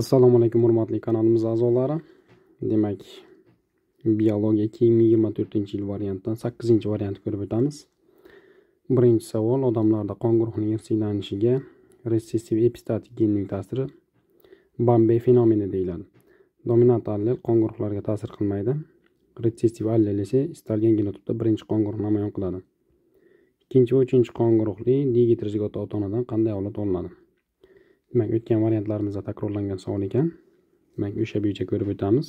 assalomu alaykum hurmatli kanalimiz a'zolari demak biologiya keyingi yigirma to'rtinchi yil variantdan sakkizinchi variantni ko'rib o'tamiz birinchi savol odamlarda qon guruhining irsiylanishiga resessiv epistatik genning ta'siri bambey fenomeni deyiladi dominant allel qon guruhlariga ta'sir qilmaydi retsessiv allel esa istalgan genotipda birinchi qon guruhni namoyon qiladi ikkinchi va uchinchi qon guruhli digetrizigot ota onadan qanday avlod olinadi demak o'tgan variantlarimizda takrorlangan savol ekan demak o'sha bo'yicha ko'rib o'tamiz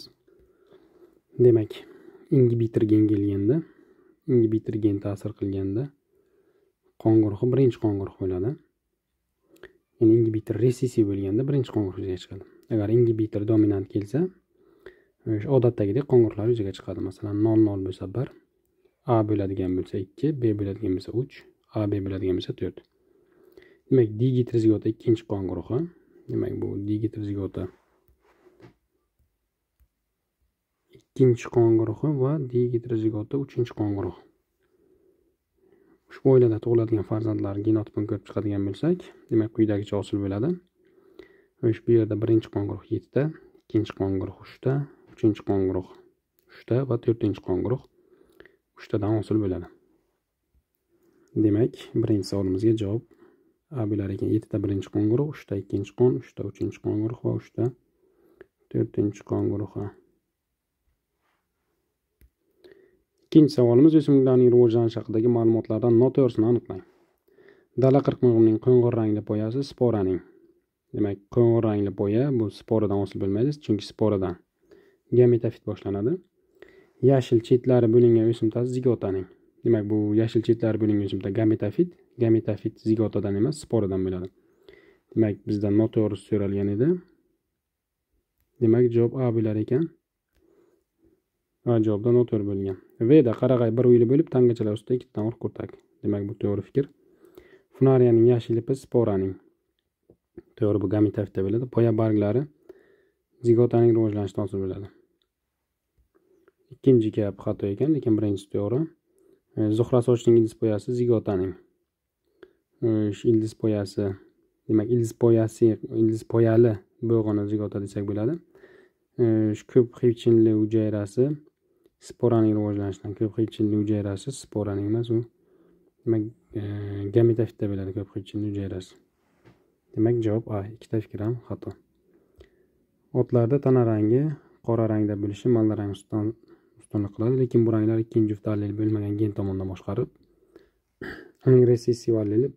demak ingibitor gen kelganda ingibitor gen ta'sir qilganda qon guruhi birinchi qon guruhi bo'ladi ya'ni ingibitor resessiv bo'lganda birinchi qon guruhi yuzaga chiqadi agar ingibitor dominant kelsa o'sha odatdagidek qon guruhlari yuzaga chiqadi masalan nol nol bo'lsa bir a bo'ladigan bo'lsa ikki b bo'ladigan bo'lsa uch a b bo'ladigan bo'lsa to'rt demak digitrisigota ikkinchi qon guruhi demak bu digitrisigota ikkinchi qon guruhi va digitrisigota uchinchi qon guruhi ushbu oilada tug'iladigan farzandlar genotipini ko'rib chiqadigan bo'lsak demak quyidagicha hosil bo'ladi ushbu yerda birinchi qon guruhi yettita ikkinchi qon guruhi uchta uchinchi qon guruhi uchta va to'rtinchi qon guruh uchtadan hosil bo'ladi demak birinchi savolimizga javob a bo'lar ekan yettita birinchi qon guruh uchta ikkinchi qon uchta uchinchi qon guruh va uchta to'rtinchi qon guruhi ikkinchi savolimiz o'simliklarning rivojlanishi haqidagi ma'lumotlardan noto'g'risini aniqlang dala qirqmig'imning qo'ng'ir rangli poyasi sporaning demak qo'ng'ir rangli poya bu sporadan hosil bo'lmaydi chunki sporadan gametofit boshlanadi yashil chetlari bo'lingan o'simtasi zigotaning demak bu yashil chetlari bo'lingan o'simta gametofit gametofit zigotadan emas sporadan bo'ladi demak bizda noto'g'ri so'ralgan edi demak javob a bo'lar ekan va javobda noto'g'ri bo'lgan vda qarag'ay bir uyli bo'lib tangachalar ustida ikkitadan tang'ur kurtak demak bu to'g'ri fikr funariyaning yashil ipi sporaning to'g'ri bu gamitafda bo'ladi poya barglari zigotaning rivojlanishidan hosil bo'ladi ikkinchi gap xato ekan lekin birinchisi to'g'ri zuhra sochning idis poyasi zigotaning shu ildiz poyasi demak ildiz poyasi ildiz poyali bo'g'ini zigota desak bo'ladi shu ko'p xivchinli hujayrasi sporaning rivojlanishidan ko'p xivchinli hujayrasi sporaning emas u demak gametofitda bo'ladi ko'p xivchinli hujayrasi demak javob a ikkita fikr ham xato otlarda tana rangi qora rangda bo'lishi malla rang ustunlik qiladi lekin bu ranglar ikkinchi juft allel bo'lmagan gen tomonidan boshqarib uning resessiv alleli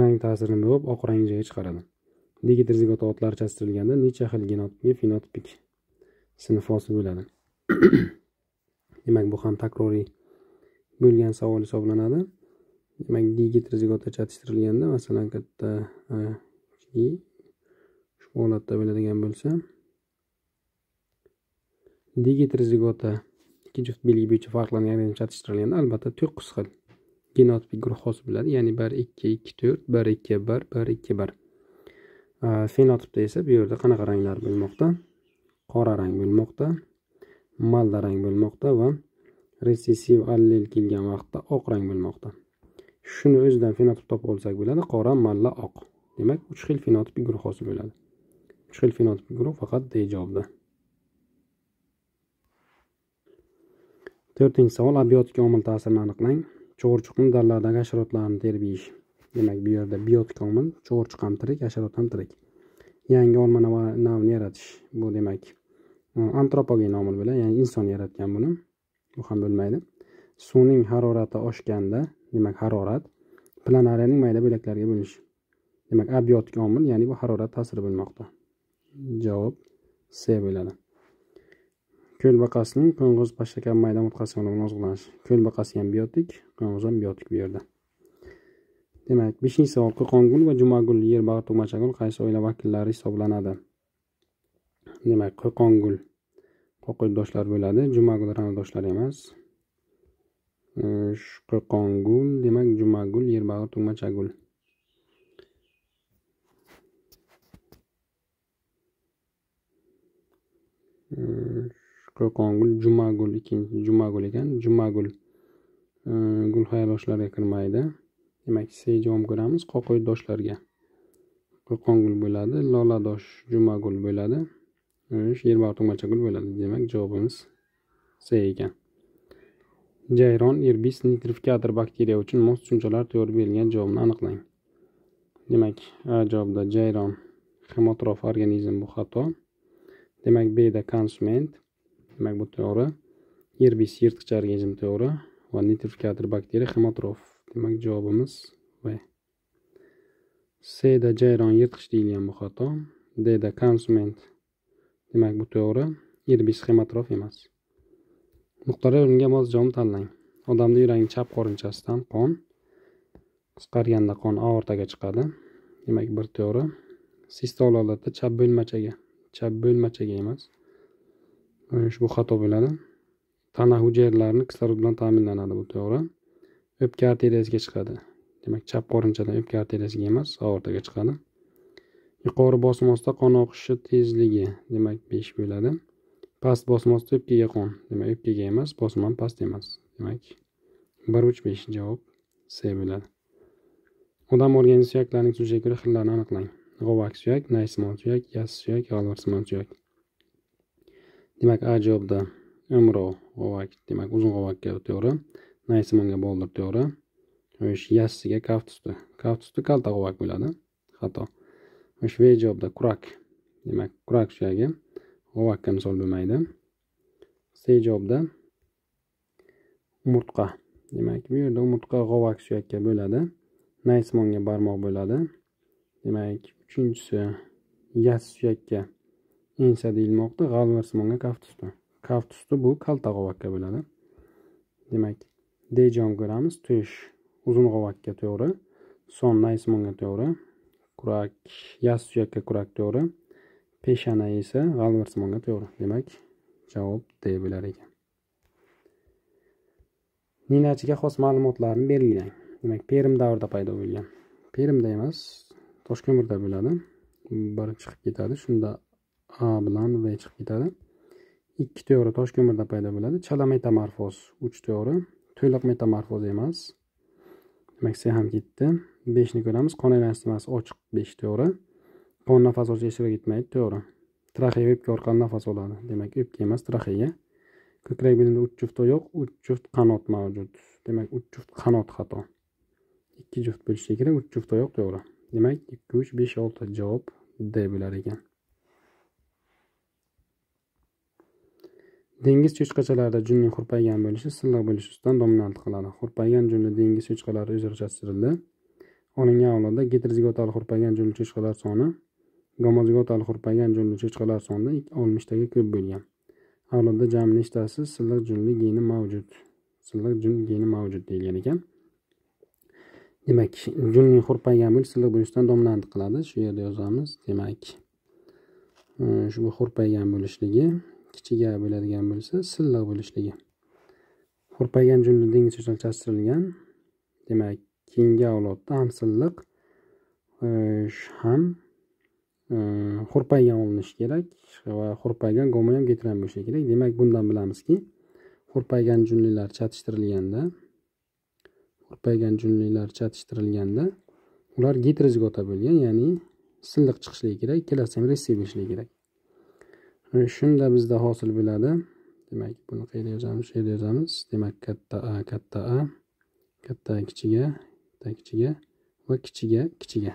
rang ta'sirini bo'lib oq rang yuzaga chiqaradi negadir zigota chastirilganda necha xil genotipga fenotipik sinf hosil bo'ladi demak bu ham takroriy bo'lgan savol hisoblanadi demak digitrozigota chatishtirilganda masalan katta ushbu holatda bo'ladigan bo'lsa digitrozigota ikki juft belgi bo'yicha farqlangan chatishtirilganda albatta to'qqiz xil penalti guruhi hosil bo'ladi ya'ni bir ikki ikki to'rt bir ikki bir bir ikki bir fenotipda esa bu yerda qanaqa ranglar bo'lmoqda qora rang bo'lmoqda malda rang bo'lmoqda va resessiv allel kelgan vaqtda oq rang bo'lmoqda shuni o'zidan fenotip topib olsak bo'ladi qora malla oq demak uch xil fenotip guruh hosil bo'ladi uch xil fenotip guruh faqat d javobda to'rtinchi savol abiotik omil ta'sirini aniqlang chug'urchuqni dallardagi hasharotlarni yeyish demak bu yerda biotik omil cho'g'irchuq ham tirik hasharot ham tirik yangi olma navini yaratish bu demak e, antropogen omil bilan ya'ni inson yaratgan buni bu ham bo'lmaydi suvning harorati oshganda demak harorat planariyaning mayda bo'laklarga bo'linish demak abiotik omil ya'ni bu harorat ta'siri bo'lmoqda javob c bo'ladi ko'lbaqasining qo'ng'iz pashshakan mayda umurtqasi bilan oziqlanish ko'lbaqasi ham biotik qo'ng'iz ham biotik bu yerda demak beshinchi savol qo'qongul va jumagul yer bag'ri tugmachagul qaysi oila vakillari hisoblanadi demak qo'qongul qo'qirdoshlar bo'ladi jumagul ravdoshlar emas qo'qongul demak jumagul yer bag'ri tugmachagul juma jumagul ikkinchi jumagul ekan jumagul e, gulhayroshlariga kirmaydi demak c javob ko'ramiz qo'qoydoshlarga qo'rg'ongul bo'ladi loladosh jumagul bo'ladi e, sherbag'i gul bo'ladi demak javobimiz c ekan jayron erbis nitrifikator bakteriya uchun mos tushunchalar to'g'ri berilgan javobni aniqlang demak a javobda jayron hemotrof organizm bu xato demak bda konsument demak bu to'g'ri yerbis yirtqich organizm to'g'ri va nitrifikator bakteriya hemotrof demak javobimiz v cda jayron yirtqich deyilgan bu xato dda konsument demak bu to'g'ri yerbis hematrof emas muxtarar unga mos javobni tanlang odamni yuragi chap qorinchasidan qon qisqarganda qon aortaga chiqadi demak bir to'g'ri sistol holatda chap bo'lmachaga chap bo'lmachaga emas ushbu xato bo'ladi tana hujayralarni kislorod bilan ta'minlanadi bu to'g'ri o'pka arteriyasiga chiqadi demak chap qorinchadan o'pka arteriyasiga emas aortaga chiqadi yuqori bosim ostida qon oqishi tezligi demak besh bo'ladi past bosim ostida o'pkaga qon demak o'pkaga emas bosim ham past emas demak bir uch besh javob c bo'ladi odam organizmi suyaklarining tuziga ko'ra xillalarini aniqlang g'ovak suyak naysimon suyak yassi suyak g'alvarsimon suyak demak a javobda umro g'ovak demak uzun g'ovakka to'g'ri naysimonga boldir to'g'ri o'sh yassiga kaft usti kaft usti kalta g'ovak bo'ladi xato o'sh v javobda kurak demak kurak suyagi g'ovakka misol bo'lmaydi c javobda umurtqa demak bu yerda umurtqa g'ovak suyakka bo'ladi naysimonga barmoq bo'ladi demak uchinchisi yas suyakka ensa deyilmoqda simonga kaftusda kaftusda bu kaltag'ovakka bo'ladi demak d jon ko'ramiz tush uzun g'ovakka to'g'ri son naysimonga to'g'ri kurak yas suyakka kurak to'gri peshana esa simonga to'g'ri demak javob d bo'lar ekan ninachiga xos ma'lumotlarni belgilang demak perim davrida paydo bo'lgan perimda emas toshkemirda bo'ladi bir chiqib ketadi shunda a bilan v chiqib ketadi ikki teori tosh ko'mirda paydo bo'ladi chala metamorfoz uch teori to'liq metamorfoz emas demak c ham ketdi beshni ko'ramiz qon aylantirmasi ochiq besh teori qon nafas olish ichra ketmaydi to'g'ri traxeya o'pka orqali nafas oladi demak o'pka emas traxeya ko'krak belida uch juft oyoq uch juft qanot mavjud demak uch juft qanot xato ikki juft bo'lishi kerak uch juft oyoq to'g'ri demak ikki uch besh olti javob d bo'lar ekan dengiz cho'chqachalarida junning hurpaygan bo'lishi silliq bo'lishi ustidan dominant qiladi hurpaygan junli dengiz cho'chqalari o'zaro chalchirildi olingan avlodda getrozigotali hurpaygan junli cho'chqalar soni gomozigotali hurpaygan junli cho'chqalar sonidan oltmishtaga ko'p bo'lgan avlodda jami nechtasi silliq junli geni mavjud silliq jun geni mavjud deyilgan ekan demak junning hurpaygan bo'lishi silliq bo'lishdan dominant qiladi shu yerda yozamiz demak shu hurpaygan bo'lishligi kichiga bo'ladigan bo'lsa silliq bo'lishligi hurpaygan junni dengizcha chalchashtirilgan demak keyingi avlodda ham silliq e, ham hurpaygan e, olinishi kerak va hurpaygan goma ham getran bo'lishi kerak demak bundan bilamizki hurpaygan junlilar chatishtirilganda hurpaygan junlilar chatishtirilganda ular getrezga bo'lgan ya'ni silliq chiqishligi kerak ikkalasi ham ressiy bo'lishligi kerak shunda bizda hosil bo'ladi demak buni qayerga yozamiz shu yerda yozamiz demak katta a katta a katta kichiga katta kichiga va kichiga kichiga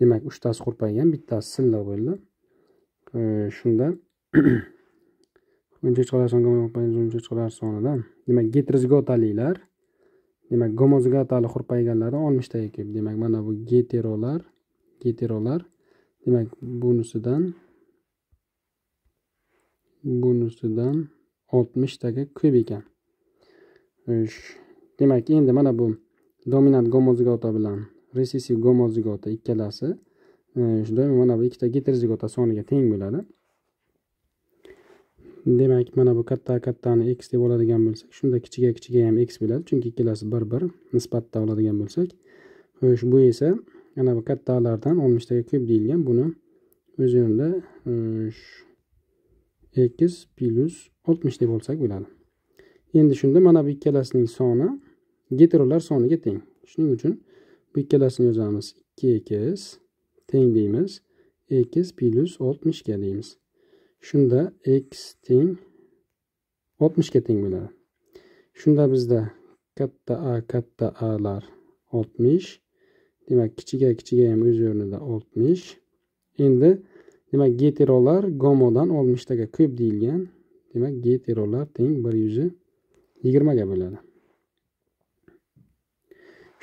demak uchtasi qurpaygan bittasi silliq bo'ldi shunda o'yinchoq sonidan sonidan demak getrozgotaliklar demak gomozgatali qurpayganlari oltmishtaga ekib demak mana bu geterolar geterolar demak bunisidan bunisidan oltmishtaga ko'p ekan xo'sh demak endi mana bu dominant gomozigota bilan resessiv gomozigota ikkalasi e, doim mana bu ikkita giterozigota soniga teng bo'ladi demak mana bu katta kattani x deb oladigan bo'lsak shunda kichiga kichiga ham x bo'ladi chunki ikkalasi bir bir nisbatda oladigan bo'lsak xo'sh bu esa mana bu kattalardan oltmishtaga ko'p deyilgan buni o'z o'rnida e, ekiz plyus oltmish deb olsak bo'ladi endi shunda mana bir ikkalasining soni getrolar soniga teng shuning uchun bir ikkalasini yozamiz ikki ekiz ten deymiz ekiz plyus oltmishga deymiz Şunda x ten oltmishga teng bo'ladi Şunda bizde katta a katta alar oltmish demak kichik a kichik a ham o'z o'rnida oltmish endi demak geterolar gomodan oltmishtaga ko'p deyilgan demak geterolar teng bir yuz yigirmaga bo'ladi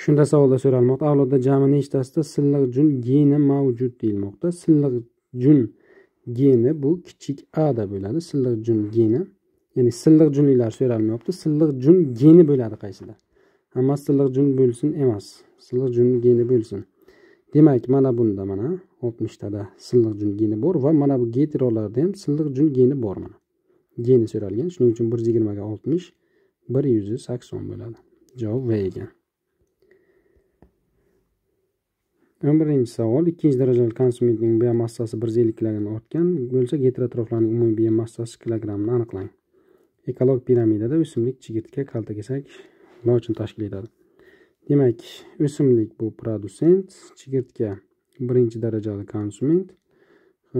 shunda savolda so'ralmoqda avlodda jami nechtasida silliq jun geni mavjud deyilmoqda silliq jun geni bu kichik ada bo'ladi silliq jun geni ya'ni silliq junliklar so'ralmayapti silliq jun geni bo'ladi qaysida hammasi silliq jun bo'lsin emas silliq jun geni bo'lsin demak mana bunda mana oltmishtada silliq jun geni bor va mana bu geterolarda ham silliq jun geni bor mana geni so'ralgan shuning uchun bir yuz yigirmaga oltmish bir yuz sakson bo'ladi javob v ekan o'n birinchi savol ikkinchi darajali konsumentning biomassasi bir yuz ellik kilogramm ortgan bo'lsa geterotroflarning umumiy biomassasi kilogrammni aniqlang ekolog piramidada o'simlik chigirtka kaltakesak nima uchun tashkil etadi demak o'simlik bu produsent chigirtka birinchi darajali konsument e,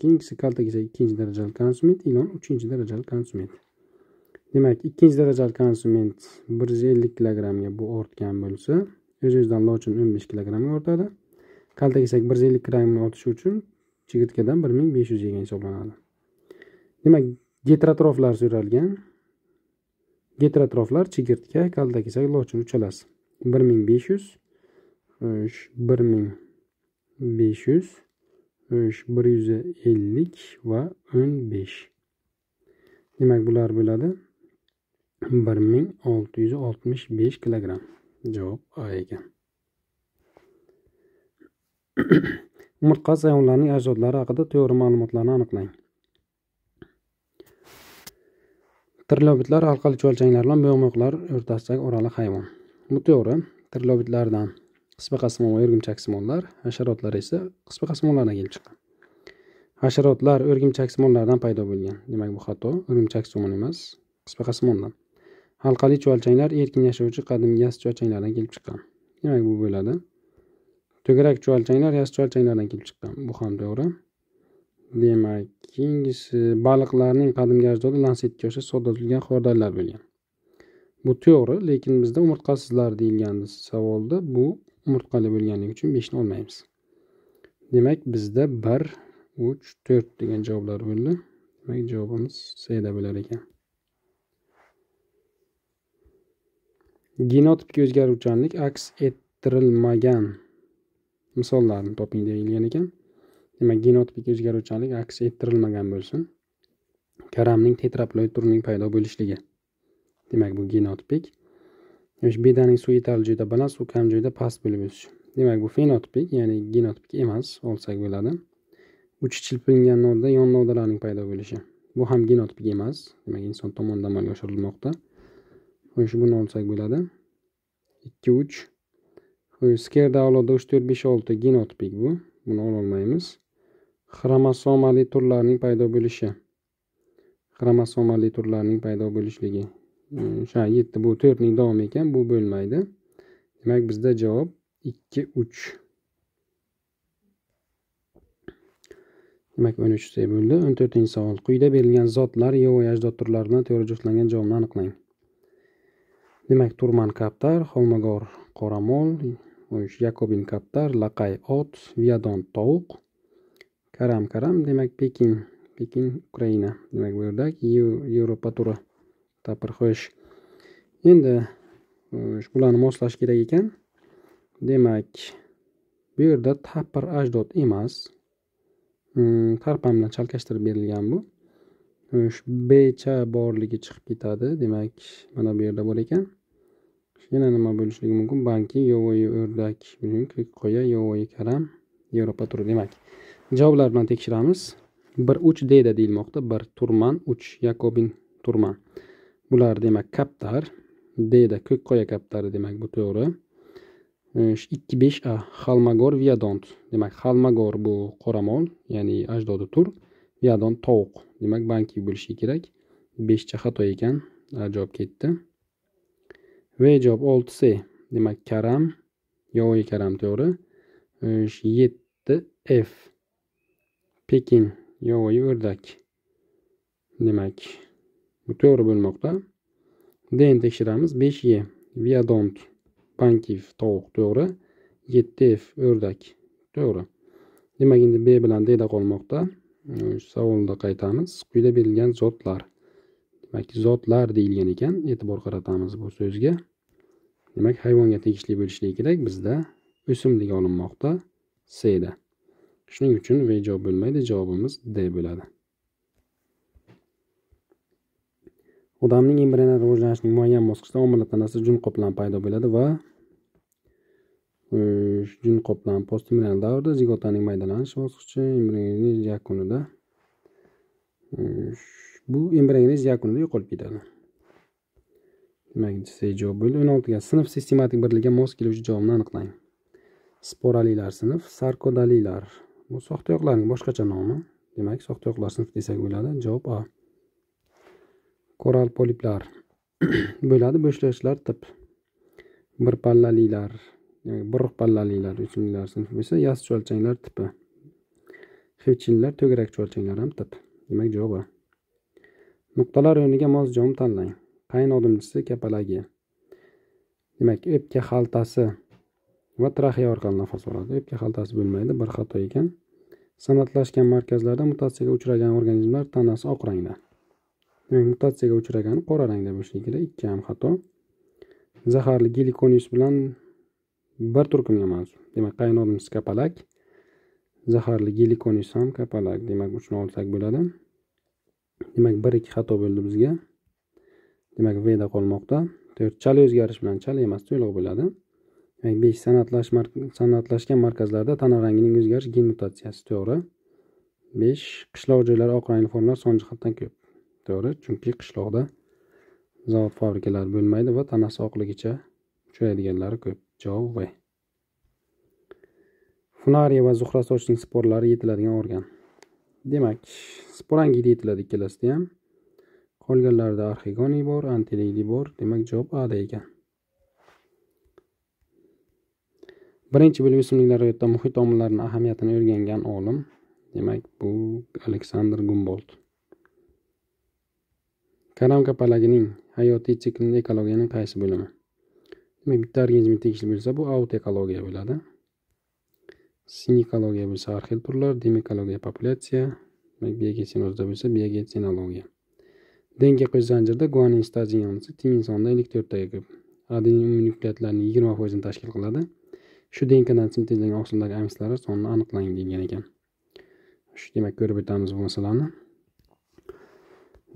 keyingisi kaltak esa ikkinchi darajali konsument ilon uchinchi darajali konsument demak ikkinchi darajali konsument bir yuz ellik kilogrammga bu ortgan bo'lsa o'z o'zidan lochin o'n besh kilogrammga ortadi kaltakesak bir yuz ellik grammni ortishi uchun chigirtkadan bir ming besh yuz yegan hisoblanadi demak getrotroflar so'ralgan getrotroflar chigirtka kaltakesak lochin uchalasi bir ming besh yuz o'sh bir ming besh yuz o'sh bir yuz ellik va o'n besh demak bular bo'ladi bir ming olti yuz oltmish besh kilogramm javob a ekan umurtqa sayvonlarning ajdodlari haqida to'g'ri ma'lumotlarni aniqlang trilobitlar halqali chuvalchanglar bilan bo'yoqmoqlar o'rtasidagi oraliq hayvon noto'g'ri trilobitlardan qisba qasmon va o'rgimchaksimonlar hasharotlar esa qisba qasmonlardan kelib chiqqan hasharotlar o'rgimchaksimonlardan paydo bo'lgan demak bu xato o'rgimchaksimon emas qisba qasmondan halqali chuvalchanglar erkin yashovchi qadimgi yas chuvalchanglardan kelib chiqqan demak bu bo'ladi to'garak chuvalchanglar yas chuvalchanglardan kelib chiqqan bu ham to'g'ri demak keyingisi baliqlarning qadimgi ajdodi lansetga o'xshash sodda tuzilgan xordallar bo'lgan bu to'g'ri lekin bizda umurtqasizlar deyilgan savolda bu umurtqali bo'lganligi uchun beshni olmaymiz demak bizda bir uch to'rt degan javoblar bo'ldi demak javobimiz seda bo'lar ekan genotipga o'zgaruvchanlik aks ettirilmagan misollarni toping deyilgan ekan demak genotipik o'zgaruvchanlik aks ettirilmagan bo'lsin karamning tetraploid turining paydo bo'lishligi demak bu genotipik bedaning suv yetarli joyda baland suv kam joyda past bo'lib o'sishi demak bu fenotipik ya'ni genotipik emas olsak bo'ladi uch chilpingan novda yon novdalarning paydo bo'lishi bu ham genotipik emas demak inson tomonidan amalga oshirilmoqda xo'sh buni olsak bo'ladi ikki uch skerda avlodda uch to'rt besh olti genotipik bu buni ololmaymiz xromosomali turlarning paydo bo'lishi xromosomali turlarning paydo bo'lishligi o'sha yetti bu to'rtning davomi ekan bu bo'lmaydi demak bizda javob ikki uch demak o'n uchta bo'ldi o'n to'rtinchi savol quyida berilgan zotlar yov ajdod turlari bilan to'g'ri juftlangan javobni aniqlang demak turman kaptar xolmagor qoramol yakobin kaptar laqay ot viadon tovuq karam karam demak pekin pekin ukraina demak bu yerda yevropa turi tapir xo'sh endi e, bularni moslash kerak ekan demak bu yerda tapir ajdod emas e, tarpan bilan chalkashtirib berilgan bu e, bcha borligi chiqib ketadi demak mana bu yerda bor ekan yana nima bo'lishligi mumkin banki yovvoyi o'rdak qo'ya yovvoyi karam yevropa turi demak javoblar bilan tekshiramiz bir uch deda deyilmoqda bir turman uch yakobin turman bular demak kaptar ko'k qoya kaptari demak bu to'g'ri ikki besh a xalmagor viadont demak xalmagor bu qoramol ya'ni ajdodi tur viadont tovuq demak banki bo'lishi kerak beshcha xato ekan javob ketdi v javob olti c demak karam yovvoyi karam to'g'ri yetti f pekin yovvoyi o'rdak demak bu to'g'ri bo'lmoqda dn tekshiramiz 5 ye viadont bankiv tovuq to'g'ri 7 f o'rdak to'g'ri demak endi b bilan dda qolmoqda savolni qaytamiz quyida berilgan zotlar demak zotlar deyilgan ekan e'tibor qaratamiz bu so'zga demak hayvonga tegishli bo'lishligi kerak bizda o'simlik olinmoqda da. shuning uchun v javob bo'lmaydi javobimiz d bo'ladi odamning embrion rivojlanishining muayyan bosqichida omila tanasi jun qoplami paydo bo'ladi va e, jun qoplami postembrial davrda zigotaning maydalanish bosqichi embrionez yakunida e, bu embrionez yakunida yo'qolib ketadi demak javob bo'ldi o'n oltiga sinf sistematik birligiga mos keluvchi javobni aniqlang sporalilar sinf sarkodalilar bu soxtayoqlarning boshqacha nomi demak soxtayoqlar sinf desak bo'ladi javob a ko'ral poliplar bo'ladi bo'shlashlar tip bir pallalilar bir pallalilar o'simliklar sinfi bo'lsa yas cho'lchanglar tipi xevchinlar to'garak cho'lchanglar ham tip demak javob a nuqtalar o'rniga mos jom tanlang qayin odimchisi kapalagi demak o'pka xaltasi va traxeya orqali nafas oladi o'pka xaltasi bo'lmaydi bir xato ekan sanatlashgan markazlarda mutatsiyaga uchragan organizmlar tanasi oq rangda mutatsiyaga uchragani qora rangda bo'lishligida ikki ham xato zaharli gilikonis bilan bir turkumga mansub demak qaynonimiz kapalak zaharli gilikonis ham kapalak demak uchni olsak bo'ladi demak bir ikki xato bo'ldi bizga demak vda qolmoqda to'rt chala o'zgarish bilan chala emas to'liq bo'ladi demak besh san'atlash san'atlashgan markazlarda tana rangining o'zgarish gen mutatsiyasi to'g'ri besh qishloq joylari oq rangli formlar son jihatdan ko'p to'g'ri chunki qishloqda zavod fabrikalar bo'lmaydi va tanasi oqligicha uchraydiganlari ko'p javob v funariya va zuhra sochning sporlari yetiladigan organ demak sporangida yetiladi ikkalasida ham qolganlarida arxigoniy bor antileyli bor demak javob ada ekan birinchi bo'lib o'simliklar hayotda muhit omillarini ahamiyatini o'rgangan olim demak bu aleksandr gumbolt karam kapalagining hayotiy siklini ekologiyaning qaysi bo'limi demak bitta organizmga tegishli bo'lsa bu aut ekologiya bo'ladi sinikologiya bo'lsa har xil turlar demikologiya populyatsiya biogetsinozda bo'lsa biogetsinologiya dengi qo'sh zanjirida guanin stazinonisi insonda ellik to'rttaga ko'p adenin nukleatlarni yigirma foizini tashkil qiladi shu denkadan sintezlangan oqsillar amislari sonini aniqlangan degan ekan shu demak ko'rib o'tamiz bu masalani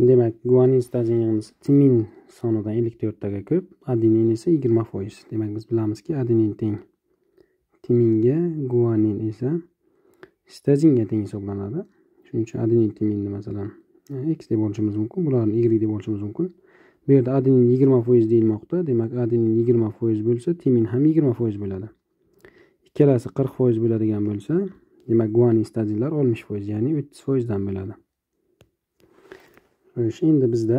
demak guanin stazinimiz timin sonidan ellik to'rttaga ko'p adenin esa yigirma foiz demak biz bilamizki adenin teng timinga guanin esa stazinga teng hisoblanadi shuning uchun adenin timinni masalan x deb olishimiz mumkin bularni y deb olishimiz mumkin bu yerda adenin yigirma foiz deyilmoqda demak adenin yigirma foiz bo'lsa timin ham yigirma foiz bo'ladi ikkalasi qirq foiz bo'ladigan bo'lsa demak guanin stazinlar oltmish foiz ya'ni o'ttiz foizdan bo'ladi bo'lishi endi bizda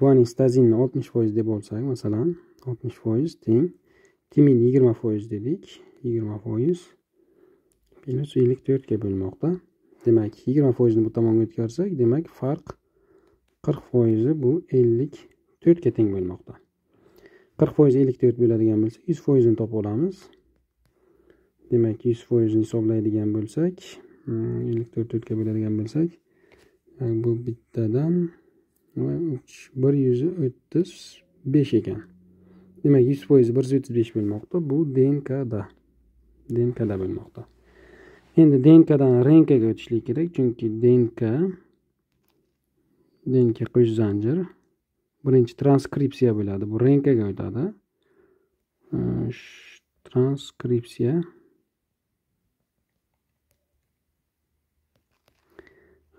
guaninstazinni oltmish foiz deb olsak masalan oltmish foiz teng timin yigirma foiz dedik yigirma foiz minus ellik to'rtga bo'lmoqda demak yigirma foizni bu tomonga o'tkazsak demak farq qirq foizi bu ellik to'rtga teng bo'lmoqda qirq foiz ellik to'rt bo'ladigan bo'lsa yuz foizini topib olamiz demak yuz foizni hisoblaydigan bo'lsak mm, ellik to'rt to'rtga bo'ladigan bo'lsak bu bittadan uch bir yuz o'ttiz besh ekan demak yuz foiz bir yuz o'ttiz besh bo'lmoqda bu dnkda dnkda bo'lmoqda endi dnkdan renkaga o'tishlik kerak chunki dnk dnk qo'sh zanjir birinchi transkripsiya bo'ladi bu renkaga o'tadi transkripsiya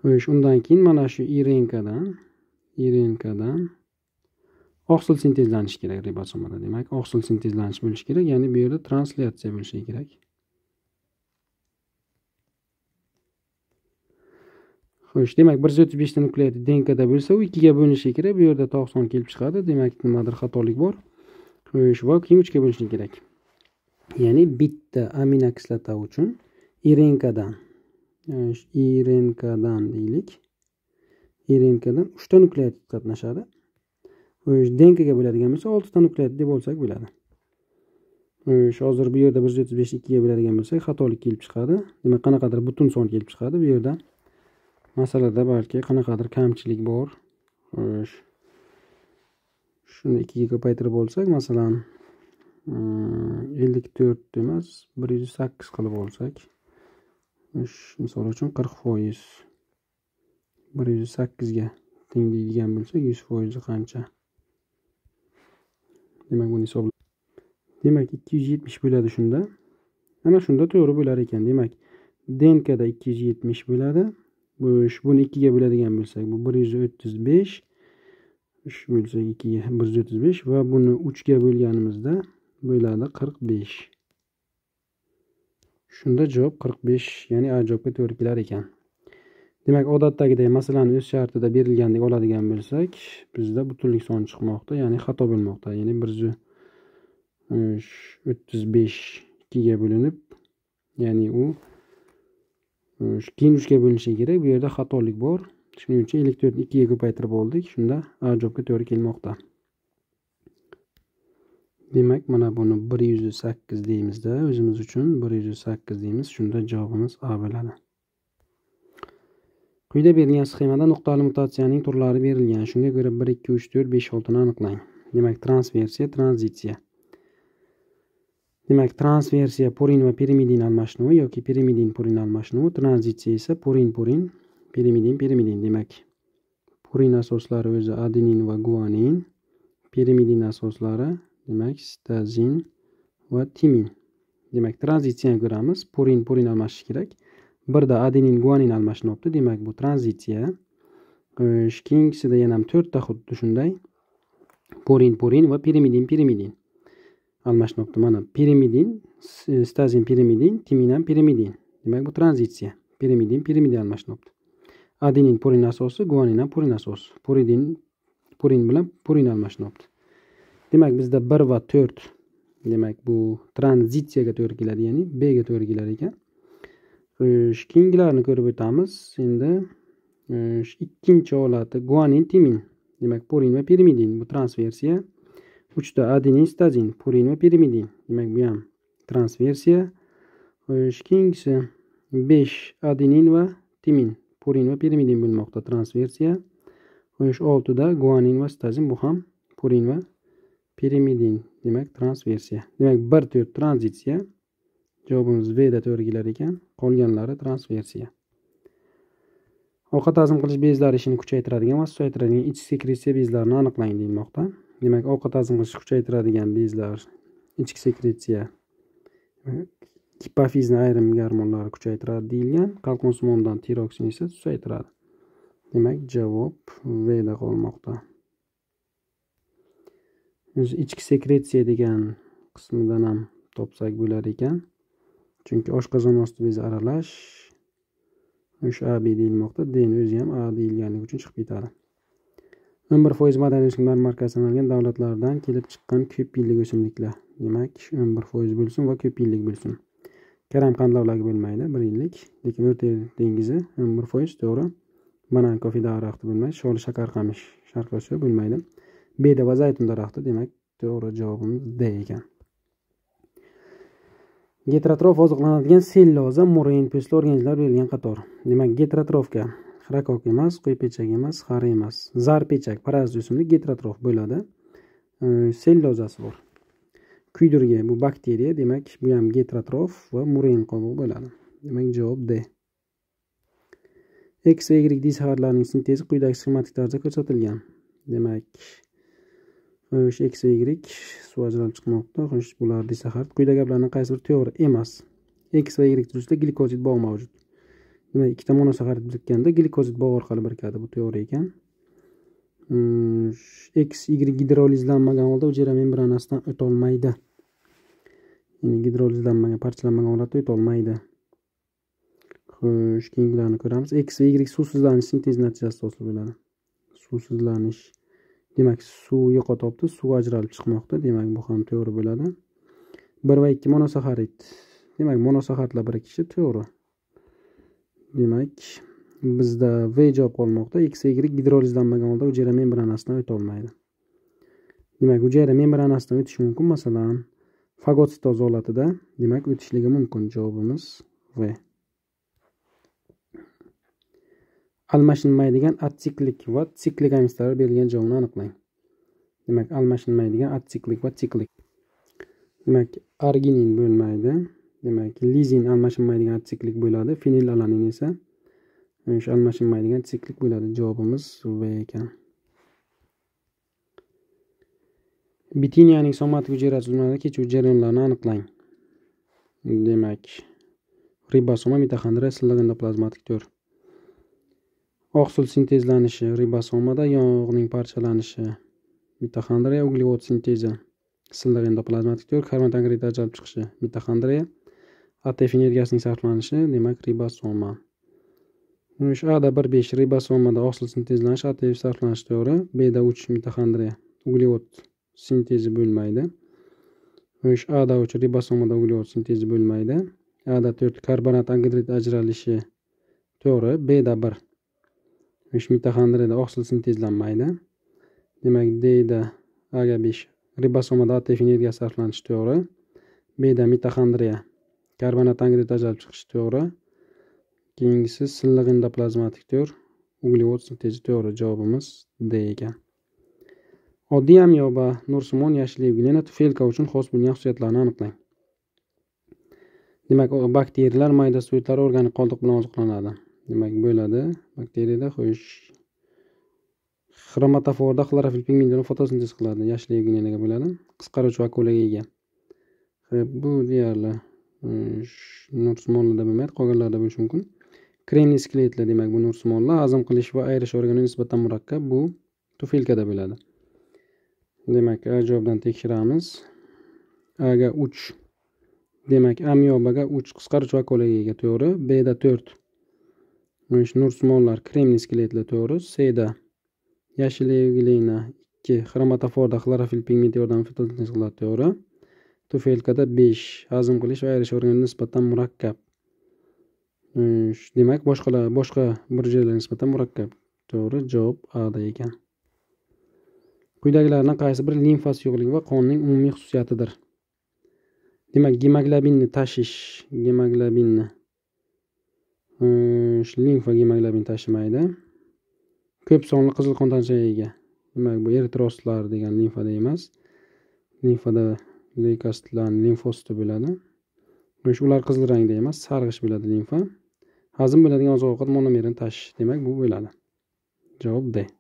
qo'yish undan keyin mana shu irenkadan irenkadan oqsil sintezlanishi kerak ribosomada demak oqsil sintezlanish bo'lishi kerak ya'ni bu yerda translyatsiya bo'lishi kerak xo'sh demak bir yuz o'ttiz beshta nukleotid dnkda bo'lsa u ikkiga bo'linishi kerak bu yerda to'qson kelib chiqadi demak nimadir xatolik bor xo'sh va keyin uchga bo'linishi kerak ya'ni bitta aminokislota uchun irenkadan irenkadan э, deylik irenkadan uchta nukleot qatnashadi denkaga bo'ladigan bo'lsa oltita nukleot deb olsak bo'ladi hozir bu yerda bir yuz o'ttiz besh ikkiga bo'ladigan bo'lsak xatolik kelib chiqadi demak qanaqadir butun son kelib chiqadi bu yerda masalada balki qanaqadir kamchilik bor shuni ikkiga ko'paytirib olsak masalan e, ellik to'rt emas bir yuz sakkiz qilib olsak misol uchun qirq foiz bir yuz sakkizga teng deydigan bo'lsak yuz foizi qancha demak buni hisobla demak ikki yuz yetmish bo'ladi shunda ana shunda to'g'ri bo'lar ekan demak dnkda ikki yuz yetmish bo'ladi bo'sh buni ikkiga bo'ladigan bo'lsak bu bir yuz o'ttiz besh uch bo'lsak ikkiga bir yuz o'ttiz besh va buni uchga bo'lganimizda bo'ladi qirq besh shunda javob qirq besh ya'ni a javobga to'g'ri kelar ekan demak odatdagiday masalani o'z shartida berilgandek oladigan bo'lsak bizda butunlik son chiqmoqda ya'ni xato bo'lmoqda ya'ni bir yuz e, o'ttiz besh ikkiga bo'linib ya'ni u e, keyin uchga bo'linishi kerak bu yerda xatolik bor shuning uchun ellik to'rtni ikkiga ko'paytirib oldik shunda a javobga to'g'ri kelmoqda demak mana buni bir yuz sakkiz deymizda o'zimiz uchun bir yuz sakkiz deymiz shunda javobimiz a bo'ladi quyida berilgan sxemada nuqtali mutatsiyaning turlari berilgan shunga ko'ra bir ikki uch to'rt besh oltini aniqlang demak transversiya tranzitsiya demak transversiya purin va pirimidin almashinuvi yoki pirimidin purin almashinuvi tranzitsiya esa purin purin pirimidin pirimidin demak purin asoslari o'zi adenin va guanin pirimidin asoslari Demek stazin ve timin Demek tranzitsiya ko'ramiz purin purin almashish kerak birda adenin guanin almış almashinyapti Demek bu tranzitsiya e, keyingisida yana to'rtta xuddi shunday purin purin ve pirimidin pirimidin Almış almashinyapti mana pirimidin stazin pirimidin timin pirimidin Demek bu tranzitsiya pirimidin pirimidin almış almashinyapti adenin purin asosi guanin ham purin asosi puridin purin bilan purin almashinyapti demak bizda bir va to'rt demak bu tranzitsiyaga to'g'ri keladi ya'ni bga to'g'ri kelar ekan xo'sh keyingilarni ko'rib o'tamiz endi ikkinchi holati guanin timin demak purin va pirimidin bu transversiya uchta adenin stazin purin va pirimidin demak bu ham transversiya xo'sh keyingisi besh adenin va timin purin va pirimidin bo'lmoqda transversiya xo'sh oltida guanin va stazin bu ham purin va pirimidin demak transversiya demak bir to'rt tranzitsiya javobimiz bda to'g'ri kelar ekan qolganlari transversiya ovqat hazm qilish bezlari ishini kuchaytiradigan va susaytiradigan ich sekretsiya bezlarini aniqlang deyilmoqda demak ovqat hazm qilishni kuchaytiradigan bezlar ichki sekretsiya gipofizni ayrim garmonlari kuchaytiradi deyilgan qalqonsimondan tiroksin esa susaytiradi demak javob vda qolmoqda o'zi ichki sekretsiya degan qismidan ham topsak bo'lar ekan chunki oshqozon osti bezi aralash o'sha ab deyilmoqda dni o'zi ham a deyilganligi uchun chiqib ketadi o'n bir foiz madaniy o'simliklar sanalgan davlatlardan kelib chiqqan ko'p yillik o'simliklar demak o'n bir foiz bo'lsin va ko'p yillik bo'lsin karam qandlovlarga bo'lmaydi bir yillik lekin o'rta dengizi o'n bir foiz to'g'ri banan kofe daraxti bo'lmaydi sholi shakar qamish sharqosiyo bo'lmaydi beda va zaytun daraxti demak to'g'ri javobimiz d ekan getrotrof oziqlanadigan selloza murin po'stli organizmlar berilgan qator demak getrotrofga xrakok emas qo'y pechak emas xari emas zar pechak parazit o'simlik getrotrof bo'ladi sellozasi bor kuydirgi bu bakteriya demak bu ham getrotrof va murin qobig'i bo'ladi demak javob d x va y disharlarning sintezi quyidagi sxematik tarzda ko'rsatilgan demak o'sha x y suv ajralib chiqmoqda xo'sh bular ham quyidagi gaplarning qaysi biri to'g'ri emas x va y tuzilishida glikozid bog' mavjud demak ikkita monosaxarid birikganda glikozid bog' orqali birikadi bu to'g'ri ekan x y gidrolizlanmagan holda hujayra membranasidan o'tolmaydi ya'ni gidrolizlanmagan parchalanmagan holatda o'tolmaydi xo'sh keyingilarni ko'ramiz x va y suvsizlanish sintezi natijasida hosil bo'ladi suvsizlanish demak suv yo'qotyapti suv ajralib chiqmoqda demak bu ham to'g'ri bo'ladi bir va ikki monosaxarit demak bir birikishi to'g'ri demak bizda v javob qolmoqda x y gidrolizlanmagan holda hujayra membranasidan o'tolmaydi demak hujayra membranasidan o'tishi mumkin masalan fagotsitoz ozolatida demak o'tishligi mumkin javobimiz v almashinmaydigan atsiklik va tsiklik ayniqlari berilgan javobni aniqlang demak almashinmaydigan atsiklik va tsiklik demak arginin bo'lmaydi demak lizin almashinmaydigan atsiklik bo'ladi fenil alanin esa o'sha e, almashinmaydigan tsiklik bo'ladi javobimiz v ekan bitiniyaning somatik hujayra tuzilmasida kechuv jarayonlarni aniqlang demak ribosoma mitoxondriya silliq endoplazmatik to'r oqsil sintezlanishi ribosomada yog'ning parchalanishi mitoxondriya uglevod sintezi silliq endoplazmatik to'rt karbonkongretlar ajralib chiqishi mitoxondriya atf energiyasining sarflanishi demak ribosoma uch a da bir besh ribosomada oqsil sintezlanishi atf sarflanishi to'g'ri b da uch mitoxondriya uglevod sintezi bo'lmaydi uch a da uch ribosomada uglevod sintezi bo'lmaydi a da to'rt karbonat angidrid ajralishi to'g'ri b da bir uch mitoxondriyada oqsil sintezlanmaydi demak dda aga besh ribosomada atf energiyasi sarflanishi to'g'ri bda mitoxondriya karbonat angidrid ajralib chiqishi to'g'ri keyingisi silliq endoplazmatik to'r uglevod sintezi to'g'ri javobimiz d ekan oddiy amyoba nursimon yashil glina tufelka uchun xos bo'lgan xususiyatlarni aniqlang demak bakteriyalar mayda suyetlar organik qoldiq bilan oziqlanadi demak bo'ladi bakteriyada xo'sh xromatoforda xlorofil pigmentini fotosintez qiladi yashil yaguniyaga bo'ladi qisqaruvchi vakulaga ega bu deyarli mm, nursimonlarda bo'lmaydi qolganlarda bo'lishi mumkin kremniy skeletlar demak bu nursimonlar hazm qilish va ayrish organi nisbatan murakkab bu tufelkada bo'ladi demak a javobdan tekshiramiz aga uch demak amyobaga uch qisqaruvchi vakulaga ega to'g'ri bda to'rt mana shu nursimmonlar kremniy skeletlar to'g'ri seda yashil eglina ikki xromatoforda xlorofil pigmenti yordamida fotosintez qiladi to'g'ri tufelkada besh hazm qilish va ayrish organlariga nisbatan murakkab demak boshqalar boshqa burjlarga nisbatan murakkab to'g'ri javob ada ekan quyidagilardan qaysi biri limfa suyuqligi va qonning umumiy xususiyatidir demak gemoglobinni tashish gemoglobinni limfa gemoglobin tashimaydi ko'p sonli qizil qon tanchaga ega demak bu eritrostlar degan limfada emas limfada leykositlarni limfositi bo'ladi ular qizil rangda emas sarg'ish bo'ladi limfa hazm bo'ladigan oziq ovqat monomerini tashish demak bu bo'ladi javob d